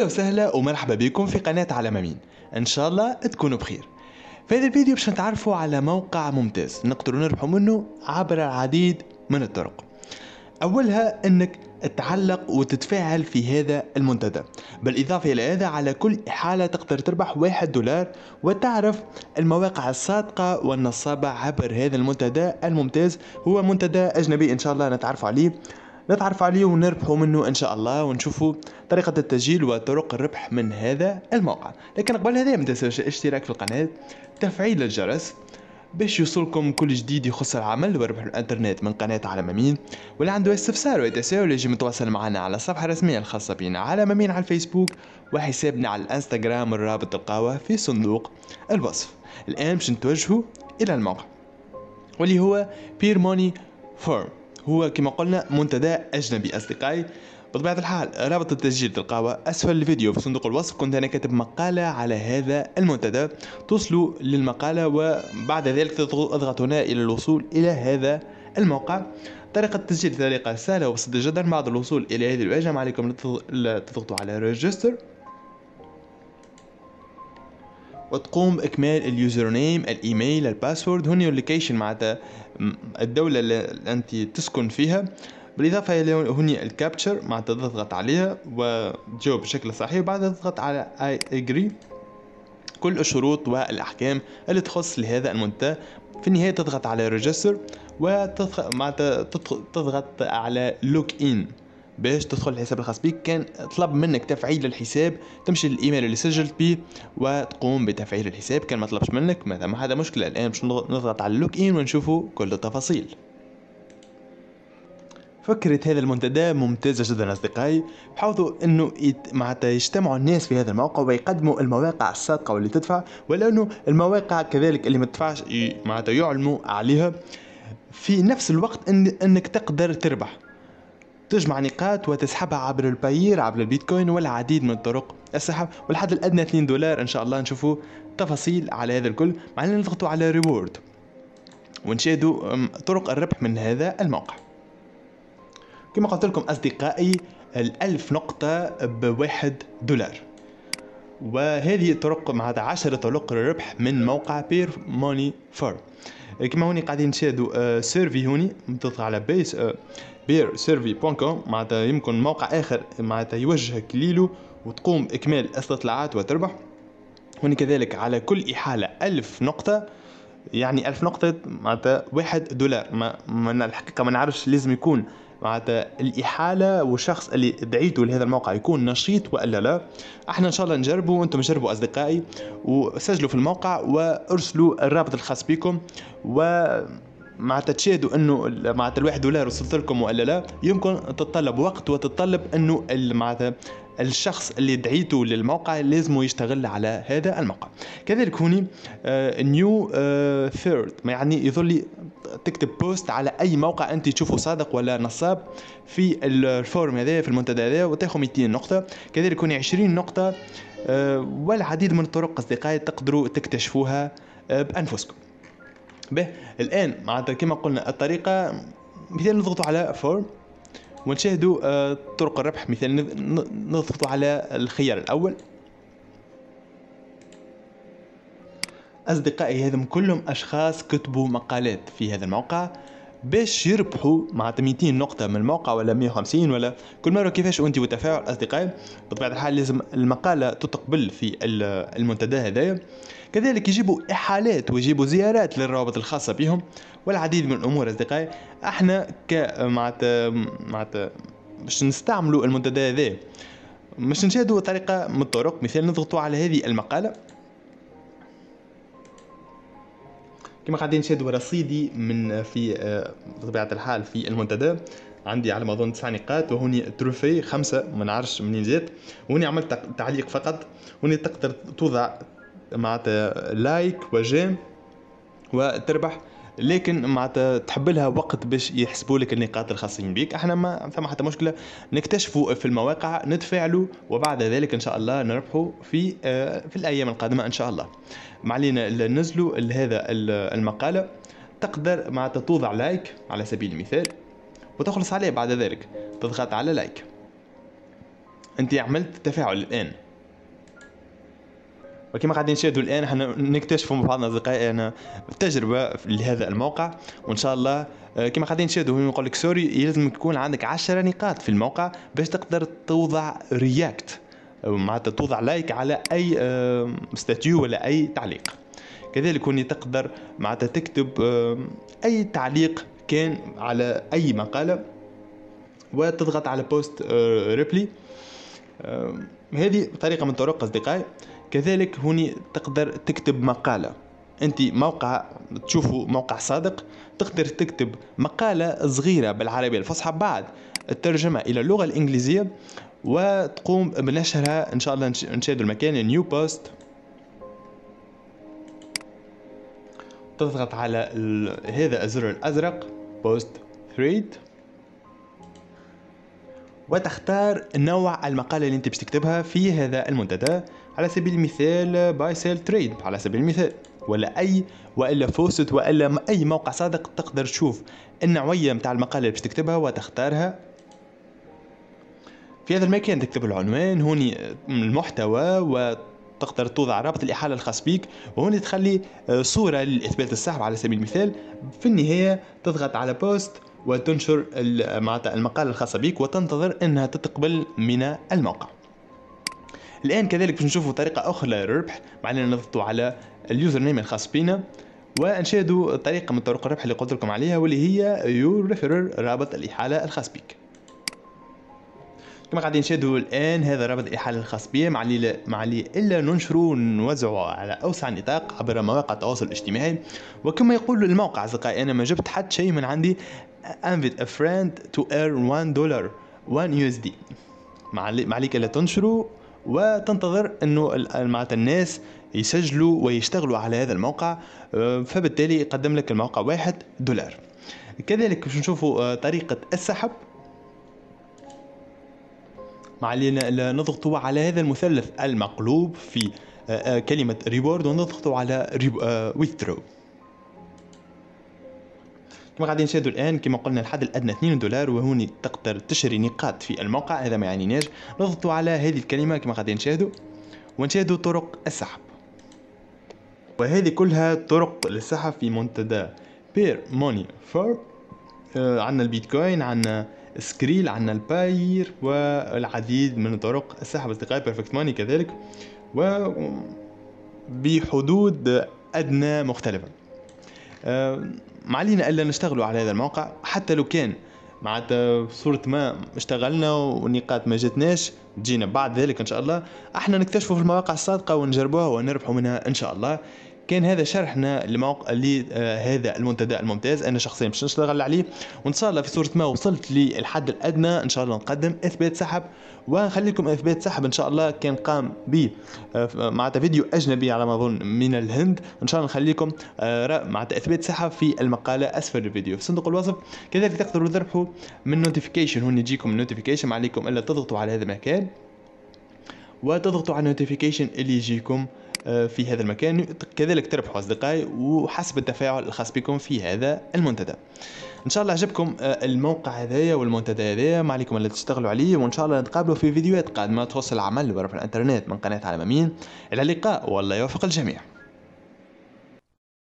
اهلا وسهلا ومرحبا بكم في قناة على مامين ان شاء الله تكونوا بخير في هذا الفيديو باش نتعرفوا على موقع ممتاز نقدروا نربحوا منه عبر العديد من الطرق اولها انك تعلق وتتفاعل في هذا المنتدى بالإضافة إلى هذا على كل حالة تقدر تربح واحد دولار وتعرف المواقع الصادقة والنصابة عبر هذا المنتدى الممتاز هو منتدى أجنبي إن شاء الله نتعرف عليه نتعرف عليه ونربحه منه ان شاء الله ونشوفوا طريقة التسجيل وطرق الربح من هذا الموقع لكن قبل هذا ما تنساوش الاشتراك في القناة تفعيل الجرس باش يوصلكم كل جديد يخص العمل وربح الانترنت من قناة عالم امين واللي عنده استفسار وتساؤل يجي متواصل معنا على الصفحة الرسمية الخاصة بنا على امين على الفيسبوك وحسابنا على الانستغرام الرابط تلقاوه في صندوق الوصف الان باش نتوجهوا الى الموقع واللي هو بير موني فورم هو كما قلنا منتدى أجنبي أصدقائي بطبيعة الحال رابط التسجيل تلقاوه أسفل الفيديو في صندوق الوصف كنت أنا كاتب مقالة على هذا المنتدى توصلوا للمقالة وبعد ذلك تضغط هنا إلى الوصول إلى هذا الموقع طريقة التسجيل طريقة سهلة وبسيطة جدا بعد الوصول إلى هذه الواجهة عليكم تضغطوا على ريجستر وتقوم باكمال اليوزر نيم الايميل الباسورد هنا اللوكيشن معناتها الدوله اللي انت تسكن فيها بالاضافه الى هنا الكابتشر معناتها تضغط عليها وتجاوب بشكل صحيح وبعدها تضغط على اي اجري كل الشروط والاحكام اللي تخص لهذا المنتج في النهايه تضغط على ريجستر وتضغط تضغط على لوك ان باش تدخل الحساب الخاص بك كان طلب منك تفعيل الحساب تمشي للايميل اللي سجلت به وتقوم بتفعيل الحساب كان ما طلبش منك ماذا ما هذا مشكله الان باش نضغط على اللوك ان ونشوفوا كل التفاصيل فكرة هذا المنتدى ممتازة جدا أصدقائي بحيث أنه يت... معناتها يجتمعوا الناس في هذا الموقع ويقدموا المواقع الصادقة واللي تدفع ولأنه المواقع كذلك اللي ما تدفعش ي... معناتها يعلموا عليها في نفس الوقت إن... أنك تقدر تربح تجمع نقاط وتسحبها عبر الباير عبر البيتكوين والعديد من الطرق السحب والحد الادنى 2 دولار ان شاء الله نشوفوا تفاصيل على هذا الكل معنا نضغطوا على ريورد ونشاهدوا طرق الربح من هذا الموقع كما قلت لكم اصدقائي الألف نقطة بواحد دولار وهذه الطرق مع 10 طرق الربح من موقع بير موني فور كيما هوني قاعدين تشاهدوا سيرفي هوني تضغط على بيس بير سيرفي بوان كوم معناتها يمكن موقع اخر معناتها يوجهك ليلو وتقوم اكمال استطلاعات وتربح هوني كذلك على كل إحالة ألف نقطة يعني ألف نقطة معناتها واحد دولار ما, من الحقيقة ما نعرفش لازم يكون معناتها الإحالة والشخص اللي دعيته لهذا الموقع يكون نشيط وإلا لا احنا إن شاء الله نجربوا وأنتم جربوا أصدقائي وسجلوا في الموقع وارسلوا الرابط الخاص بكم و معناتها تشاهدوا انه معناتها الواحد دولار وصلت لكم ولا لا يمكن تتطلب وقت وتتطلب انه معناتها الشخص اللي دعيته للموقع لازم يشتغل على هذا الموقع كذلك هوني نيو آه، ثيرد آه، يعني يظل تكتب بوست على اي موقع انت تشوفه صادق ولا نصاب في الفورم هذا في المنتدى هذا وتاخذ 200 نقطه كذلك هوني 20 نقطه آه، والعديد من الطرق اصدقائي تقدروا تكتشفوها بانفسكم به الان معناتها كما قلنا الطريقه مثال نضغطوا على فورم ونشاهدوا آه، طرق الربح مثال نضغطوا على الخيار الاول اصدقائي هذم كلهم اشخاص كتبوا مقالات في هذا الموقع باش يربحوا مع 200 نقطه من الموقع ولا 150 ولا كل مره كيفاش انت وتفاعل اصدقائي بطبيعه الحال لازم المقاله تتقبل في المنتدى هذايا كذلك يجيبوا احالات ويجيبوا زيارات للروابط الخاصه بهم والعديد من الامور اصدقائي احنا ك مع مع باش نستعملوا المنتدى هذا مش نشاهدوا طريقه من الطرق مثال نضغطوا على هذه المقاله كما قاعدين نشاهدوا رصيدي من آه، في آه، بطبيعه الحال في المنتدى عندي على ما اظن تسع نقاط وهوني تروفي خمسه ما نعرفش منين جات وهوني عملت تعليق فقط وهوني تقدر توضع معناتها لايك وجيم وتربح لكن معناتها تحب لها وقت باش يحسبوا لك النقاط الخاصين بيك احنا ما فما حتى مشكله نكتشفوا في المواقع نتفاعلوا وبعد ذلك ان شاء الله نربحوا في آه، في الايام القادمه ان شاء الله ما علينا نزلوا لهذا المقاله تقدر معناتها توضع لايك على سبيل المثال وتخلص عليه بعد ذلك تضغط على لايك انت عملت تفاعل الان وكما قاعدين نشاهدوا الان حنا نكتشفوا مع بعضنا اصدقائنا التجربه لهذا الموقع وان شاء الله آه، كما قاعدين نشاهدوا يقول لك سوري لازم تكون عندك 10 نقاط في الموقع باش تقدر توضع رياكت معناتها توضع لايك على اي ستاتيو آه، ولا اي تعليق كذلك هوني تقدر معناتها تكتب آه، اي تعليق كان على اي مقاله وتضغط على بوست ريبلي هذه طريقه من طرق اصدقائي كذلك هوني تقدر تكتب مقالة انت موقع تشوفوا موقع صادق تقدر تكتب مقالة صغيرة بالعربية الفصحى بعد الترجمة إلى اللغة الإنجليزية وتقوم بنشرها إن شاء الله نشاهدوا المكان نيو بوست تضغط على هذا الزر الأزرق بوست ثريد وتختار نوع المقالة اللي انت باش تكتبها في هذا المنتدى على سبيل المثال باي سيل تريد على سبيل المثال ولا اي والا فوست والا اي موقع صادق تقدر تشوف النوعيه متاع المقاله اللي باش تكتبها وتختارها في هذا المكان تكتب العنوان هوني المحتوى و تقدر توضع رابط الإحالة الخاص بك وهنا تخلي صورة لإثبات السحب على سبيل المثال في النهاية تضغط على بوست وتنشر المقال المقالة الخاصة بك وتنتظر أنها تتقبل من الموقع الآن كذلك باش نشوفوا طريقة أخرى للربح معنا نضغطوا على اليوزر نيم الخاص بنا ونشاهدوا طريقة من طرق الربح اللي قلت لكم عليها واللي هي يور رابط الإحالة الخاص بك كما قاعدين نشاهدوا الان هذا رابط الاحاله الخاص بي مع لي مع لي الا ننشروا ونوزعوا على اوسع نطاق عبر مواقع التواصل الاجتماعي وكما يقول الموقع اصدقائي انا ما جبت حد شيء من عندي انفيت ا فريند تو ايرن 1 دولار 1 يو اس دي ما عليك الا تنشروا وتنتظر انه معناتها الناس يسجلوا ويشتغلوا على هذا الموقع آه، فبالتالي يقدم لك الموقع واحد دولار كذلك باش نشوفوا آه، طريقة السحب ما علينا الا نضغطوا على هذا المثلث المقلوب في آه، آه، كلمة ريبورد ونضغطوا على ويثرو آه، كما غادي نشاهدوا الان كما قلنا الحد الادنى 2 دولار وهوني تقدر تشري نقاط في الموقع هذا ما يعنيناش نضغطوا على هذه الكلمه كما غادي نشاهدوا ونشاهدوا طرق السحب وهذه كلها طرق للسحب في منتدى بير موني فور عندنا البيتكوين عندنا سكريل عندنا الباير والعديد من طرق السحب اصدقائي بيرفكت ماني كذلك و بحدود ادنى مختلفه آه، ما علينا الا نشتغلوا على هذا الموقع حتى لو كان معناتها صورة ما اشتغلنا ونقاط ما جاتناش تجينا بعد ذلك ان شاء الله احنا نكتشفوا في المواقع الصادقه ونجربوها ونربحوا منها ان شاء الله كان هذا شرحنا لموق... لهذا آه، المنتدى الممتاز انا شخصيا باش نشتغل عليه وان شاء الله في صوره ما وصلت للحد الادنى ان شاء الله نقدم اثبات سحب ونخليكم اثبات سحب ان شاء الله كان قام به آه، معناتها فيديو اجنبي على ما اظن من الهند ان شاء الله نخليكم آه، معناتها اثبات سحب في المقاله اسفل الفيديو في صندوق الوصف كذلك تقدروا تربحوا من نوتيفيكيشن هون يجيكم نوتيفيكيشن ما عليكم الا تضغطوا على هذا المكان وتضغطوا على النوتيفيكيشن اللي يجيكم آه، في هذا المكان كذلك تربحوا أصدقائي وحسب التفاعل الخاص بكم في هذا المنتدى ان شاء الله عجبكم آه، الموقع هذايا والمنتدى هذايا ما عليكم الا تشتغلوا عليه وان شاء الله نتقابلوا في فيديوهات قادمه تخص العمل برا في الانترنت من قناه على مين الى اللقاء والله يوفق الجميع